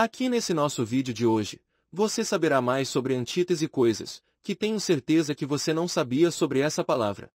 Aqui nesse nosso vídeo de hoje, você saberá mais sobre antítese coisas, que tenho certeza que você não sabia sobre essa palavra.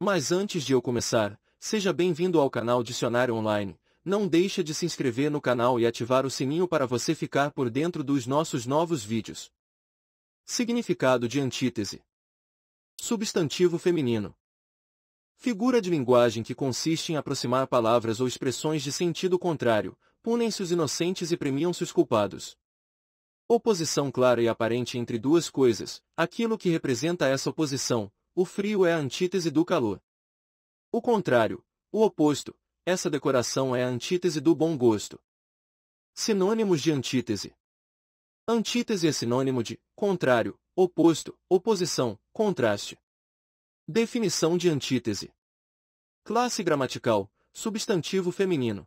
Mas antes de eu começar, seja bem-vindo ao canal Dicionário Online, não deixa de se inscrever no canal e ativar o sininho para você ficar por dentro dos nossos novos vídeos. Significado de antítese Substantivo feminino Figura de linguagem que consiste em aproximar palavras ou expressões de sentido contrário, punem-se os inocentes e premiam-se os culpados. Oposição clara e aparente entre duas coisas, aquilo que representa essa oposição, o frio é a antítese do calor. O contrário, o oposto, essa decoração é a antítese do bom gosto. Sinônimos de antítese. Antítese é sinônimo de contrário, oposto, oposição, contraste. Definição de antítese. Classe gramatical, substantivo feminino